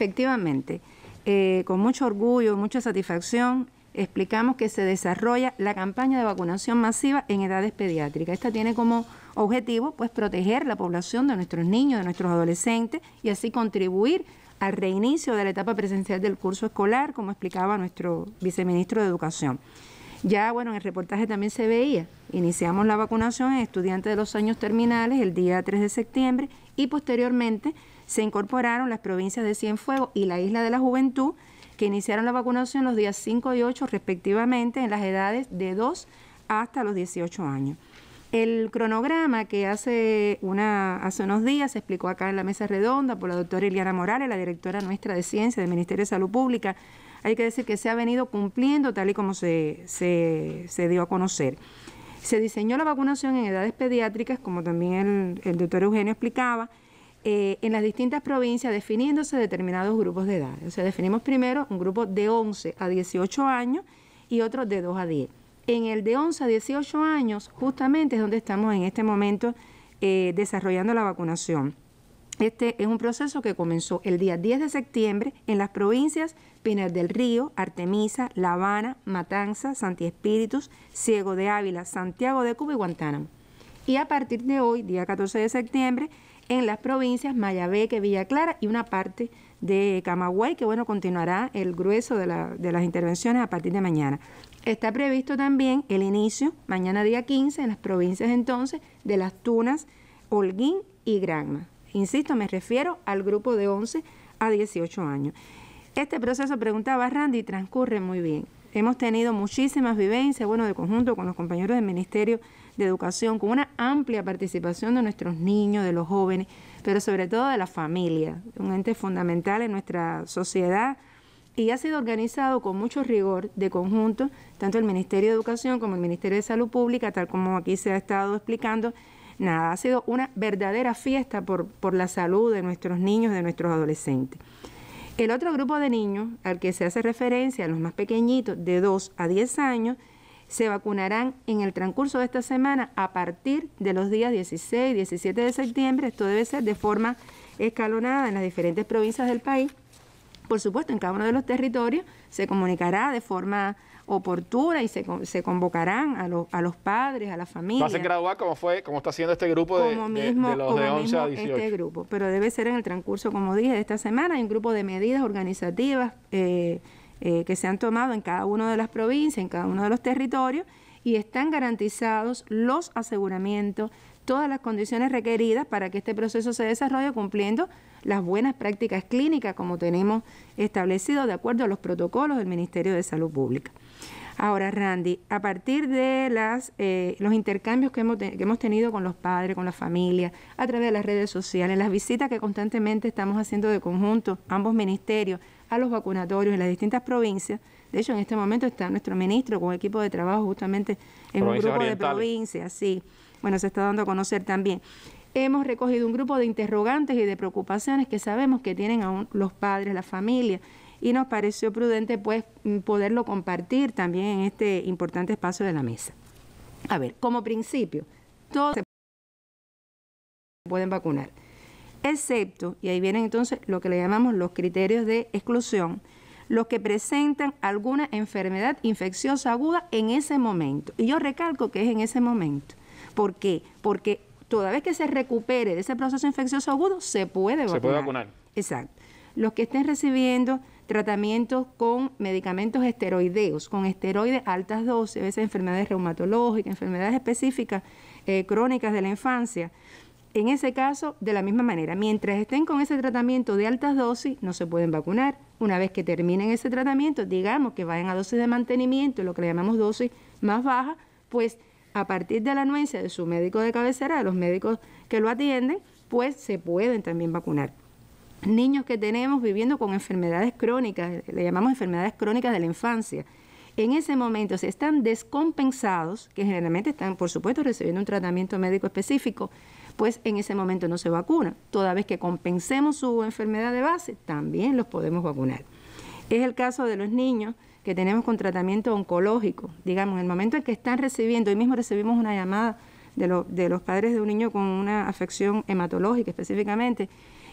Efectivamente, eh, con mucho orgullo, mucha satisfacción, explicamos que se desarrolla la campaña de vacunación masiva en edades pediátricas. Esta tiene como objetivo pues proteger la población de nuestros niños, de nuestros adolescentes y así contribuir al reinicio de la etapa presencial del curso escolar, como explicaba nuestro viceministro de Educación. Ya, bueno, en el reportaje también se veía, iniciamos la vacunación en estudiantes de los años terminales el día 3 de septiembre y posteriormente se incorporaron las provincias de Cienfuegos y la Isla de la Juventud, que iniciaron la vacunación los días 5 y 8 respectivamente en las edades de 2 hasta los 18 años. El cronograma que hace, una, hace unos días se explicó acá en la mesa redonda por la doctora Iliana Morales, la directora nuestra de Ciencia del Ministerio de Salud Pública, hay que decir que se ha venido cumpliendo tal y como se, dio a conocer. Se diseñó la vacunación en edades pediátricas, como también el, el doctor Eugenio explicaba, eh, en las distintas provincias definiéndose determinados grupos de edad. O sea, definimos primero un grupo de 11 a 18 años y otro de 2 a 10. En el de 11 a 18 años justamente es donde estamos en este momento eh, desarrollando la vacunación. Este es un proceso que comenzó el día 10 de septiembre en las provincias Pinar del Río, Artemisa, La Habana, Matanza, Santi Espíritus, Ciego de Ávila, Santiago de Cuba y Guantánamo. Y a partir de hoy, día 14 de septiembre, en las provincias Mayabeque, Villa Clara y una parte de Camagüey, que bueno, continuará el grueso de, de las intervenciones a partir de mañana. Está previsto también el inicio, mañana día 15, en las provincias entonces de Las Tunas, Holguín y Granma. Insisto, me refiero al grupo de 11 a 18 años. Este proceso, preguntaba Randy, transcurre muy bien. Hemos tenido muchísimas vivencias, bueno, de conjunto con los compañeros del Ministerio de Educación, con una amplia participación de nuestros niños, de los jóvenes, pero sobre todo de la familia, un ente fundamental en nuestra sociedad y ha sido organizado con mucho rigor de conjunto, tanto el Ministerio de Educación como el Ministerio de Salud Pública, tal como aquí se ha estado explicando. Nada, ha sido una verdadera fiesta por, por la salud de nuestros niños, de nuestros adolescentes. El otro grupo de niños al que se hace referencia, los más pequeñitos, de 2 a 10 años, se vacunarán en el transcurso de esta semana a partir de los días 16 y 17 de septiembre. Esto debe ser de forma escalonada en las diferentes provincias del país por supuesto, en cada uno de los territorios se comunicará de forma oportuna y se, convocarán a, los padres, a las familias. Va a graduar como fue, como está haciendo este grupo de, como mismo, como de 11 Este grupo, pero debe ser en el transcurso, como dije, de esta semana. Hay un grupo de medidas organizativas eh, eh, que se han tomado en cada uno de las provincias, en cada uno de los territorios, y están garantizados los aseguramientos todas las condiciones requeridas para que este proceso se desarrolle cumpliendo las buenas prácticas clínicas como tenemos establecido de acuerdo a los protocolos del Ministerio de Salud Pública. Ahora, Randy, a partir de las, eh, los intercambios que hemos, que hemos tenido con los padres, con las familias, a través de las redes sociales, las visitas que constantemente estamos haciendo de conjunto, ambos ministerios, a los vacunatorios en las distintas provincias. De hecho, en este momento está nuestro ministro con equipo de trabajo justamente en un grupo de provincias, sí bueno, se está dando a conocer también. Hemos recogido un grupo de interrogantes y de preocupaciones que sabemos que tienen aún los padres, la familia, y nos pareció prudente pues mm, poderlo compartir también en este importante espacio de la mesa. A ver, como principio, todos se pueden vacunar, excepto, y ahí vienen entonces lo que le llamamos los criterios de exclusión, los que presentan alguna enfermedad infecciosa aguda en ese momento. Y yo recalco que es en ese momento. ¿Por qué? Porque toda vez que se recupere de ese proceso infeccioso agudo, se puede vacunar. Se puede vacunar. Exacto. Los que estén recibiendo tratamientos con medicamentos esteroideos, con esteroides altas dosis, a veces enfermedades reumatológicas, enfermedades específicas, eh, crónicas de la infancia. En ese caso, de la misma manera, mientras estén con ese tratamiento de altas dosis, no se pueden vacunar. Una vez que terminen ese tratamiento, digamos que vayan a dosis de mantenimiento, lo que le llamamos dosis más baja, pues a partir de la anuencia de su médico de cabecera, los médicos que lo atienden, pues se pueden también vacunar. Niños que tenemos viviendo con enfermedades crónicas, le llamamos enfermedades crónicas de la infancia, en ese momento, se están descompensados, que generalmente están, por supuesto, recibiendo un tratamiento médico específico, pues en ese momento no se vacuna. Toda vez que compensemos su enfermedad de base, también los podemos vacunar. Es el caso de los niños que tenemos con tratamiento oncológico, digamos, en el momento en que están recibiendo, hoy mismo recibimos una llamada de, los padres de un niño con una afección hematológica específicamente,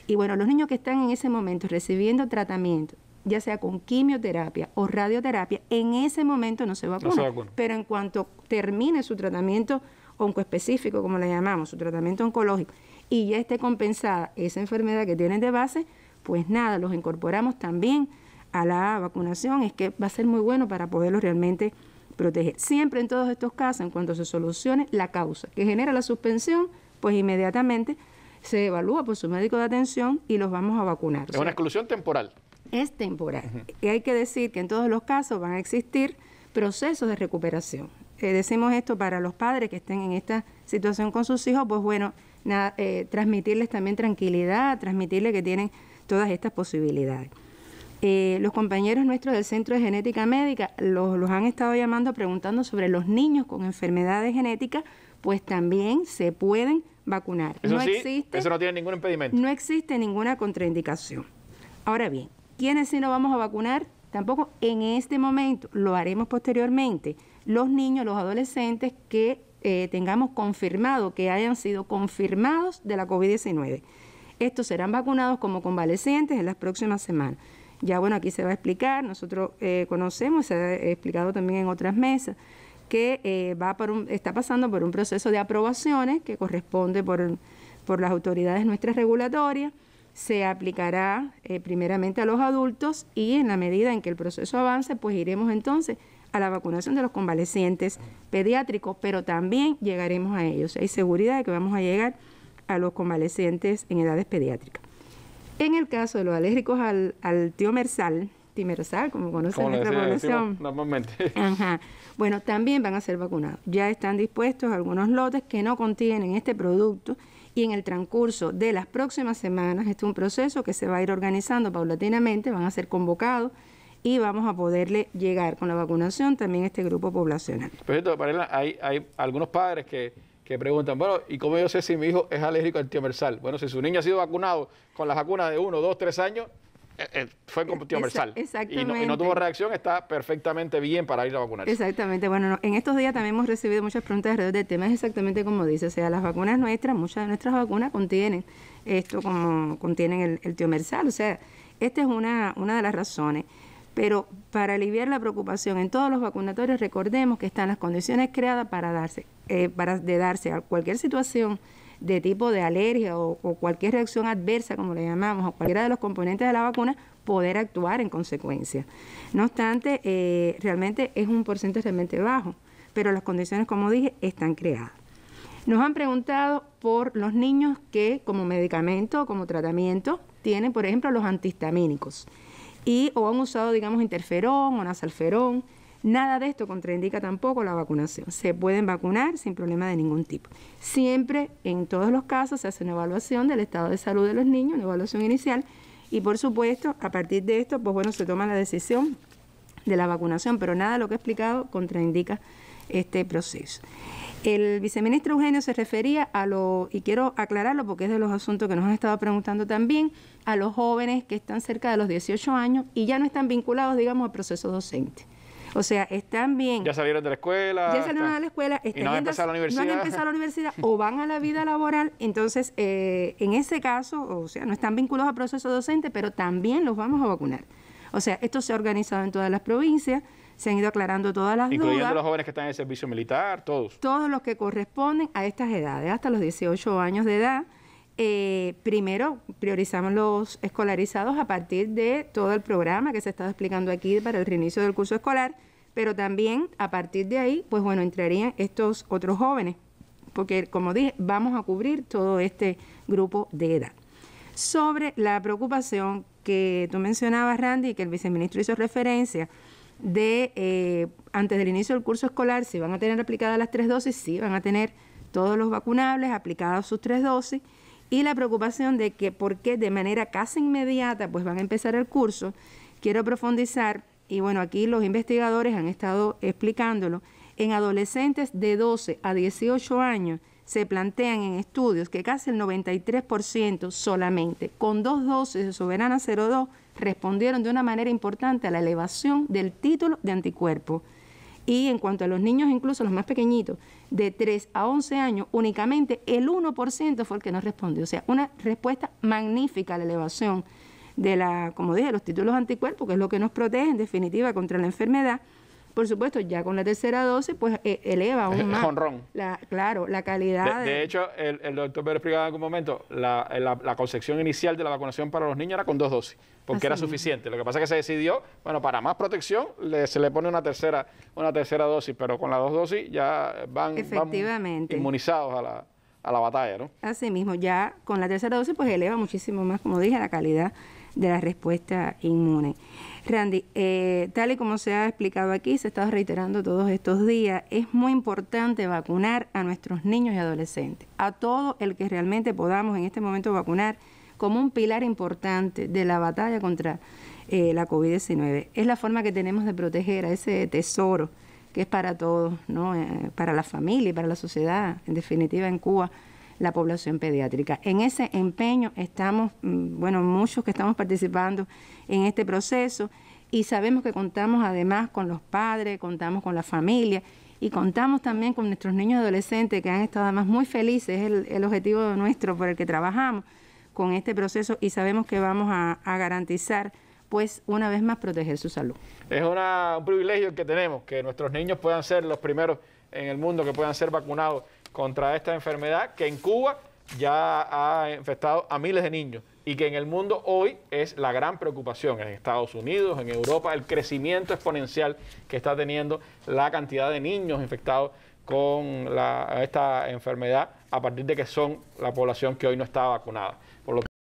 y bueno, los niños que están en ese momento recibiendo tratamiento, ya sea con quimioterapia o radioterapia, en ese momento no se va a se Pero en cuanto termine su tratamiento oncoespecífico, como le llamamos, su tratamiento oncológico, y ya esté compensada esa enfermedad que tienen de base, pues nada, los incorporamos también a la vacunación es que va a ser muy bueno para poderlos realmente proteger. Siempre en todos estos casos, en cuanto se solucione la causa que genera la suspensión, pues inmediatamente se evalúa por su médico de atención y los vamos a vacunar. Es una exclusión temporal. Es temporal. Y hay que decir que en todos los casos van a existir procesos de recuperación. Eh, decimos esto para los padres que estén en esta situación con sus hijos, pues bueno, eh, transmitirles también tranquilidad, transmitirles que tienen todas estas posibilidades. Eh, los compañeros nuestros del Centro de Genética Médica los, han estado llamando preguntando sobre los niños con enfermedades genéticas, pues también se pueden vacunar. Eso no existe, eso no tiene ningún impedimento. No existe ninguna contraindicación. Ahora bien, ¿quiénes sí no vamos a vacunar? Tampoco en este momento, lo haremos posteriormente. Los niños, los adolescentes que eh, tengamos confirmado, que hayan sido confirmados de la COVID-19. Estos serán vacunados como convalecientes en las próximas semanas ya bueno, aquí se va a explicar, nosotros eh, conocemos, se ha explicado también en otras mesas, que eh, va está pasando por un proceso de aprobaciones que corresponde por, por las autoridades nuestras regulatorias, se aplicará eh, primeramente a los adultos y en la medida en que el proceso avance, pues iremos entonces a la vacunación de los convalecientes pediátricos, pero también llegaremos a ellos. Hay seguridad de que vamos a llegar a los convalecientes en edades pediátricas. En el caso de los alérgicos al, al tiomersal, como conocen nuestra población. Normalmente. Ajá. Bueno, también van a ser vacunados. Ya están dispuestos algunos lotes que no contienen este producto y en el transcurso de las próximas semanas, este es un proceso que se va a ir organizando paulatinamente, van a ser convocados y vamos a poderle llegar con la vacunación también a este grupo poblacional. hay algunos padres que que preguntan, bueno, ¿y cómo yo sé si mi hijo es alérgico al tiomersal? Bueno, si su niño ha sido vacunado con las vacunas de uno, dos, tres años, eh, eh, fue con e-, tiomersal. Exactamente. Y no, tuvo reacción, está perfectamente bien para ir a vacunarse. Exactamente. Bueno, en estos días también hemos recibido muchas preguntas alrededor del tema, es exactamente como dice, o sea, las vacunas nuestras, muchas de nuestras vacunas contienen esto como contienen el, el tiomersal, o sea, esta es una, una de las razones pero para aliviar la preocupación en todos los vacunatorios, recordemos que están las condiciones creadas para darse eh, para de darse a cualquier situación de tipo de alergia o, cualquier reacción adversa, como le llamamos, o cualquiera de los componentes de la vacuna, poder actuar en consecuencia. No obstante, eh, realmente es un porcentaje realmente bajo, pero las condiciones, como dije, están creadas. Nos han preguntado por los niños que como medicamento, como tratamiento, tienen, por ejemplo, los antihistamínicos y o han usado, digamos, interferón o nasalferón Nada de esto contraindica tampoco la vacunación. Se pueden vacunar sin problema de ningún tipo. Siempre, en todos los casos, se hace una evaluación del estado de salud de los niños, una evaluación inicial. Y por supuesto, a partir de esto, pues bueno, se toma la decisión de la vacunación, pero nada de lo que he explicado contraindica este proceso. El viceministro Eugenio se refería a lo, y quiero aclararlo porque es de los asuntos que nos han estado preguntando también, a los jóvenes que están cerca de los 18 años y ya no están vinculados, digamos, al proceso docente. O sea, están bien. Ya salieron de la escuela. Ya salieron de la escuela. no han empezado la universidad. No han empezado la universidad o van a la vida laboral. Entonces, eh, en ese caso, o sea, no están vinculados a proceso docente, pero también los vamos a vacunar. O sea, esto se ha organizado en todas las provincias se han ido aclarando todas las dudas. Incluyendo los jóvenes que están en el servicio militar, todos. Todos los que corresponden a estas edades, hasta los 18 años de edad. Eh, primero priorizamos los escolarizados a partir de todo el programa que se ha explicando aquí para el reinicio del curso escolar, pero también a partir de ahí, pues bueno, entrarían estos otros jóvenes, porque como dije, vamos a cubrir todo este grupo de edad. Sobre la preocupación que tú mencionabas, Randy, y que el viceministro hizo referencia, de eh, antes del inicio del curso escolar, si van a tener aplicadas las tres dosis, sí, van a tener todos los vacunables aplicadas sus tres dosis y la preocupación de que qué de manera casi inmediata pues van a empezar el curso, quiero profundizar y bueno, aquí los investigadores han estado explicándolo, en adolescentes de 12 a 18 años se plantean en estudios que casi el 93% solamente con dos dosis de Soberana 02 respondieron de una manera importante a la elevación del título de anticuerpo. Y en cuanto a los niños, incluso los más pequeñitos, de 3 a 11 años, únicamente el 1% fue el que no respondió. O sea, una respuesta magnífica a la elevación de la, como dije, los títulos anticuerpos, que es lo que nos protege en definitiva contra la enfermedad por supuesto, ya con la tercera dosis, pues eh, eleva aún más. La, claro, la calidad. De, hecho, el, doctor me explicaba en algún momento, eh, la, concepción inicial de la vacunación para los niños era con dos dosis, porque era suficiente. Lo que pasa es que se decidió, bueno, para más protección se le pone una tercera, una tercera dosis, pero con las dos dosis ya van, inmunizados a la, a la batalla, ¿no? Así mismo, ya con la tercera dosis pues eleva muchísimo más, como dije, la calidad de la respuesta inmune. Randy, eh, tal y como se ha explicado aquí, se ha reiterando todos estos días, es muy importante vacunar a nuestros niños y adolescentes, a todo el que realmente podamos en este momento vacunar como un pilar importante de la batalla contra eh, la COVID-19. Es la forma que tenemos de proteger a ese tesoro que es para todos, ¿no? Eh, para la familia y para la sociedad, en definitiva en Cuba la población pediátrica. En ese empeño estamos, mm, bueno, muchos que estamos participando en este proceso y sabemos que contamos además con los padres, contamos con la familia y contamos también con nuestros niños adolescentes que han estado además muy felices, es el, objetivo nuestro por el que trabajamos con este proceso y sabemos que vamos a, garantizar pues una vez más proteger su salud. Es un privilegio que tenemos, que nuestros niños puedan ser los primeros en el mundo que puedan ser vacunados contra esta enfermedad que en Cuba ya ha infectado a miles de niños y que en el mundo hoy es la gran preocupación, en Estados Unidos, en Europa, el crecimiento exponencial que está teniendo la cantidad de niños infectados con esta enfermedad a partir de que son la población que hoy no está vacunada. Por lo